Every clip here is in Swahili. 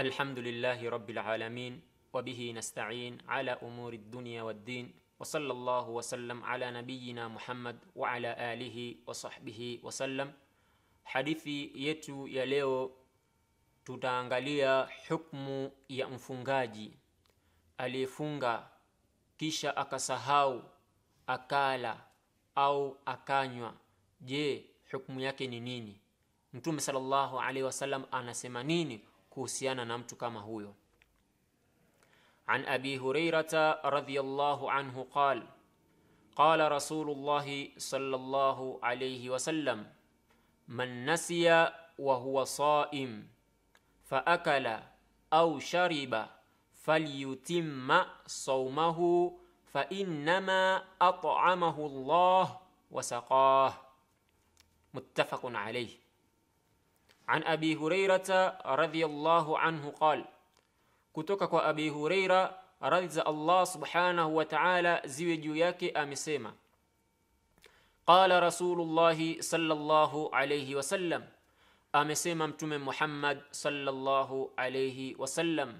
الحمد لله رب العالمين وبه nasta'in على umuri dunya والدين وصلى الله وسلم على نبينا محمد وعلى wa وصحبه وسلم wa يتو wa Hadithi yetu ya leo tutaangalia hukmu ya mfungaji aliyefunga kisha akasahau akala au akanywa. Je, hukmu yake ni nini? Mtume sallallahu alaihi wasallam anasema nini kuhusiana na mtu kama huyo. An Abi Hurairata radhiyallahu anhu qala qala Rasulullahi sallallahu alayhi wasallam man nasiya wa huwa saim faakala au shariba falyutimma saumahu fainnama at'amahu Allah wa saqah muttafaqun alayh an abi hurairata radhiyallahu anhu qal kutoka kwa abi hureira radhi za allah subhanahu wa ta'ala ziwe juu yake amesema qala rasulullahi sallallahu alayhi wasallam amesema mtume muhammad sallallahu alayhi wasallam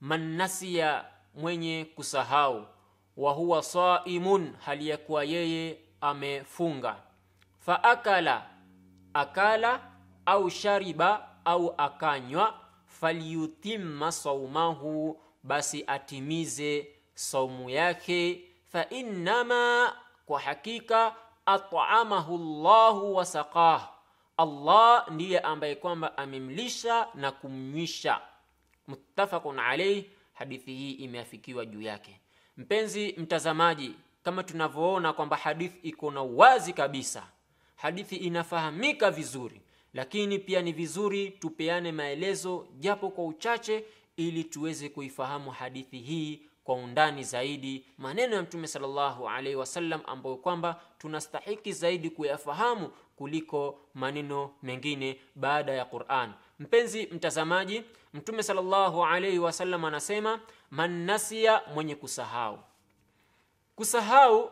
man nasiya mwenye kusahau wa huwa saimun hali yakuwa yeye amefunga faakala akala, akala au shariba au akanywa, falyutimma saumahu, basi atimize saumu yake. Fa innama, kwa hakika, at'amahu Allahu wa saqah, Allah ndiye ambaye kwamba amemlisha na kumnywisha. Muttafaqun alayh, hadithi hii imeafikiwa juu yake. Mpenzi mtazamaji, kama tunavyoona kwamba hadithi iko na wazi kabisa, hadithi inafahamika vizuri lakini pia ni vizuri tupeane maelezo japo kwa uchache, ili tuweze kuifahamu hadithi hii kwa undani zaidi, maneno ya Mtume sallallahu alaihi wasallam ambayo kwamba tunastahiki zaidi kuyafahamu kuliko maneno mengine baada ya Qur'an. Mpenzi mtazamaji, Mtume sallallahu alaihi wasallam anasema man nasiya, mwenye kusahau. Kusahau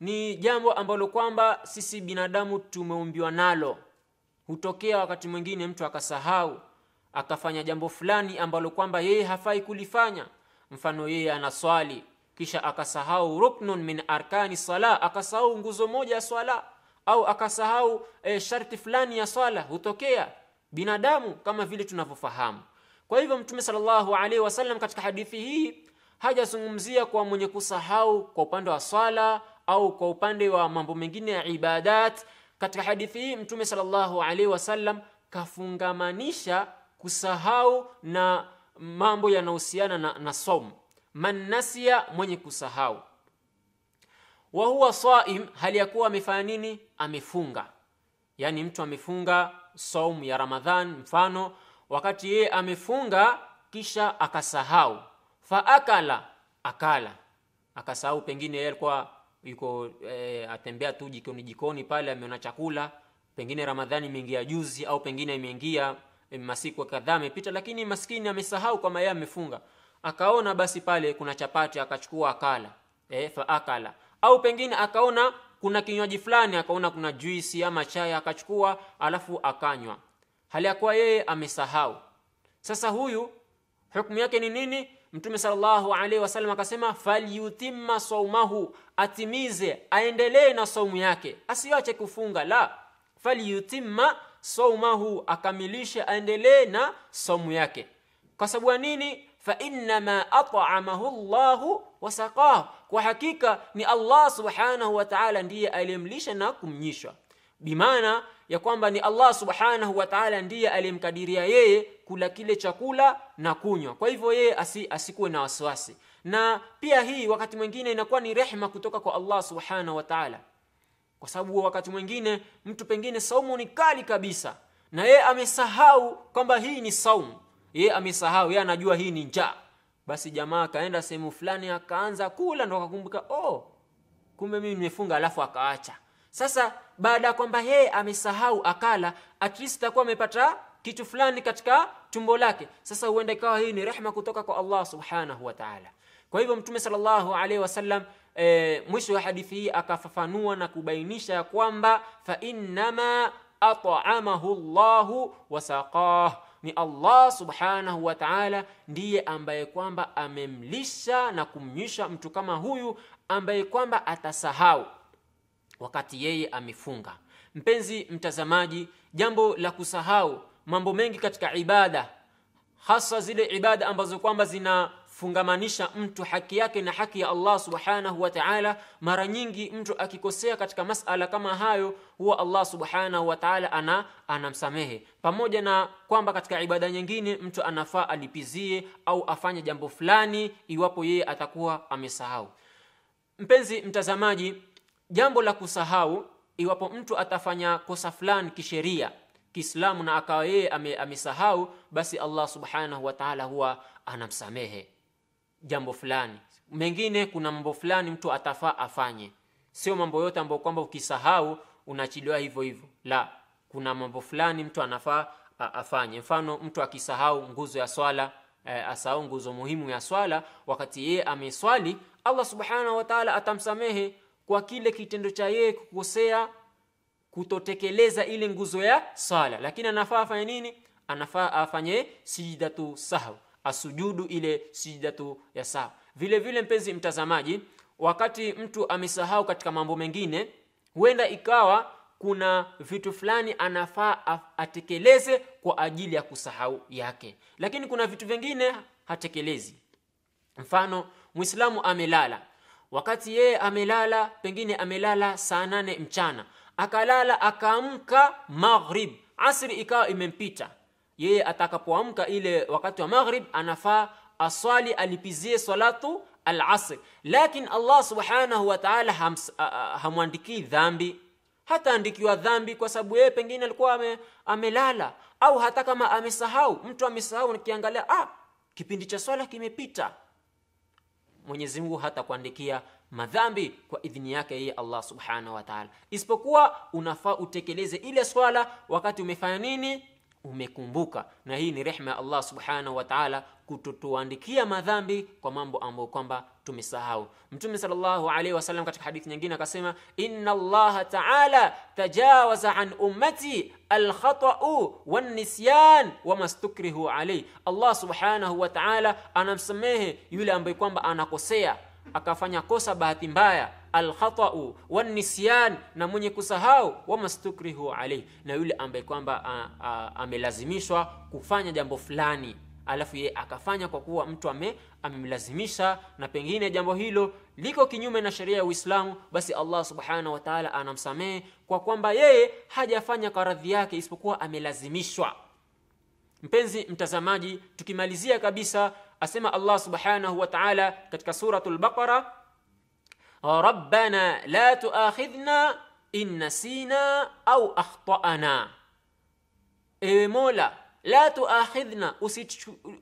ni jambo ambalo kwamba sisi binadamu tumeumbiwa nalo hutokea wakati mwingine mtu akasahau akafanya jambo fulani ambalo kwamba yeye hafai kulifanya mfano yeye anaswali kisha akasahau ruknun min arkani sala akasahau nguzo moja ya swala au akasahau e, sharti fulani ya swala hutokea binadamu kama vile tunavyofahamu kwa hivyo mtume sallallahu alaihi wasallam katika hadithi hii hajazungumzia kwa mwenye kusahau kwa upande wa swala au kwa upande wa mambo mengine ya ibadat katika hadithi hii Mtume sallallahu alaihi wasallam kafungamanisha kusahau na mambo yanahusiana na, na som Man nasiya, mwenye kusahau. Wa huwa saim, hali ya kuwa amefanya nini? Amefunga. Yaani mtu amefunga saum ya Ramadhan mfano, wakati yeye amefunga kisha akasahau, faakala akala, akasahau pengine yeye alikuwa yuko e, atembea tu jikoni jikoni pale ameona chakula pengine ramadhani imeingia juzi au pengine imeingia eh, masiku kadhaa amepita lakini maskini amesahau kwamba yeye amefunga akaona basi pale kuna chapati akachukua akala e, fa akala au pengine akaona kuna kinywaji fulani akaona kuna juisi ama chai akachukua alafu akanywa hali ya kuwa yeye amesahau sasa huyu hukumu yake ni nini mtume sallallahu alaihi wasallam akasema falyutimma saumahu atimize aendelee na saumu yake asiache kufunga la falyutimma saumahu akamilishe aendelee na saumu yake kwa sababu ya nini fainama at'amahu llahu wasaqahu kwa hakika ni allah subhanahu wa ta'ala ndiye aliyemlisha na kumnyisha bimaana ya kwamba ni Allah subhanahu wa ta'ala ndiye aliyemkadiria yeye kula kile chakula na kunywa. Kwa hivyo yeye asi, asikuwe na wasiwasi, na pia hii wakati mwingine inakuwa ni rehma kutoka kwa Allah subhanahu wa ta'ala, kwa sababu wakati mwingine mtu pengine saumu ni kali kabisa, na yeye amesahau kwamba hii ni saumu, yeye amesahau, yeye anajua hii ni njaa. Basi jamaa akaenda sehemu fulani akaanza kula, ndo akakumbuka oh, kumbe mimi nimefunga, alafu akaacha. Sasa baada ya kwamba yeye amesahau akala at least atakuwa amepata kitu fulani katika tumbo lake sasa huenda ikawa hii ni rehma kutoka kwa Allah subhanahu wa ta'ala kwa hivyo mtume sallallahu alaihi wasallam e, mwisho wa hadithi hii akafafanua na kubainisha ya kwamba fa innama at'amahu Allahu wasaqah ni Allah subhanahu wa ta'ala ndiye ambaye kwamba amemlisha na kumnyisha mtu kama huyu ambaye kwamba atasahau wakati yeye amefunga. Mpenzi mtazamaji, jambo la kusahau mambo mengi katika ibada, hasa zile ibada ambazo kwamba zinafungamanisha mtu haki yake na haki ya Allah subhanahu wa ta'ala. Mara nyingi mtu akikosea katika masala kama hayo, huwa Allah subhanahu wa ta'ala ana anamsamehe, pamoja na kwamba katika ibada nyingine mtu anafaa alipizie au afanye jambo fulani iwapo yeye atakuwa amesahau. Mpenzi mtazamaji jambo la kusahau iwapo mtu atafanya kosa fulani kisheria kiislamu na akawa yeye amesahau ame basi allah subhanahu wa taala huwa anamsamehe jambo fulani mengine kuna mambo fulani mtu atafaa afanye sio mambo yote ambayo kwamba ukisahau unaachiliwa hivyo hivyo la kuna mambo fulani mtu anafaa afanye mfano mtu akisahau nguzo ya swala e, asahau nguzo muhimu ya swala wakati yeye ameswali allah subhanahu wa taala atamsamehe kwa kile kitendo cha yeye kukosea kutotekeleza ile nguzo ya sala lakini anafaa afanye nini anafaa afanye sijidatu sahu asujudu ile sijidatu ya sahu vile vile mpenzi mtazamaji wakati mtu amesahau katika mambo mengine huenda ikawa kuna vitu fulani anafaa atekeleze kwa ajili ya kusahau yake lakini kuna vitu vingine hatekelezi mfano mwislamu amelala wakati yeye amelala pengine amelala saa nane mchana akalala akaamka maghrib asri ikawa imempita yeye atakapoamka ile wakati wa maghrib anafaa aswali alipizie salatu alasr lakini allah subhanahu wa taala hamwandikii dhambi hataandikiwa dhambi kwa sababu yeye pengine alikuwa ame, amelala au hata kama amesahau mtu amesahau nikiangalia ah kipindi cha swala kimepita Mwenyezi Mungu hatakuandikia madhambi kwa idhini yake yeye Allah subhanahu wa ta'ala, isipokuwa unafaa utekeleze ile swala wakati umefanya nini umekumbuka na hii ni rehma ya allah subhanahu wa taala kutotuandikia madhambi kwa mambo ambayo kwamba tumesahau mtume salllahu alaihi wasallam katika hadithi nyingine akasema inna allaha taala tajawaza an ummati alkhatau wannisyan wamastukrihu alaih allah subhanahu wa taala anamsamehe yule ambaye kwamba anakosea akafanya kosa bahati mbaya alkhatau wanisyan na mwenye kusahau wamastukrihu alaihi na yule ambaye kwamba amelazimishwa kufanya jambo fulani alafu ye akafanya kwa kuwa mtu ame amemlazimisha na pengine jambo hilo liko kinyume na sheria ya Uislamu basi Allah subhanahu wa ta'ala anamsamehe kwa kwamba yeye hajafanya kwa radhi yake isipokuwa amelazimishwa mpenzi mtazamaji tukimalizia kabisa asema allah subhanahu wa taala katika suratul Baqara, rabbana la tuakhidhna in nasina au akhtana ewe mola la tuakhidhna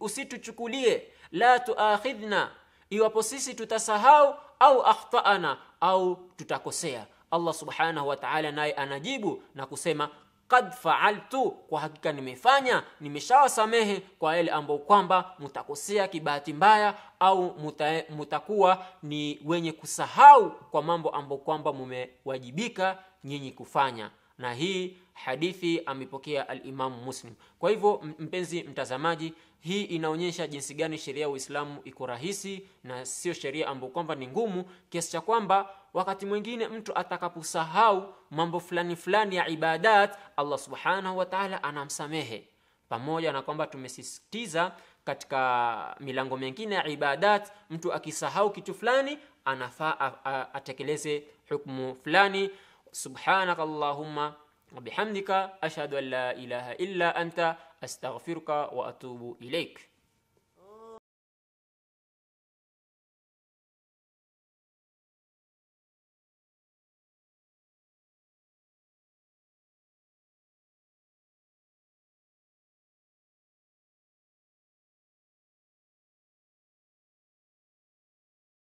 usituchukulie la tuakhidhna iwapo sisi tutasahau au akhtana au tutakosea allah subhanahu wa taala naye anajibu na kusema kad faaltu, kwa hakika nimefanya, nimeshawasamehe kwa yale ambayo kwamba mutakosea kibahati mbaya au muta, mutakuwa ni wenye kusahau kwa mambo ambayo kwamba mumewajibika nyinyi kufanya. Na hii hadithi amepokea alimamu Muslim. Kwa hivyo, mpenzi mtazamaji, hii inaonyesha jinsi gani sheria ya Uislamu iko rahisi na sio sheria ambayo kwamba ni ngumu kiasi cha kwamba wakati mwingine mtu atakaposahau mambo fulani fulani ya ibadat allah subhanahu wa taala anamsamehe pamoja na kwamba tumesisitiza katika milango mingine ya ibadat mtu akisahau kitu fulani anafaa atekeleze hukmu fulani subhanak allahumma ashhadu an la ilaha illa anta astaghfiruka wa atubu إليك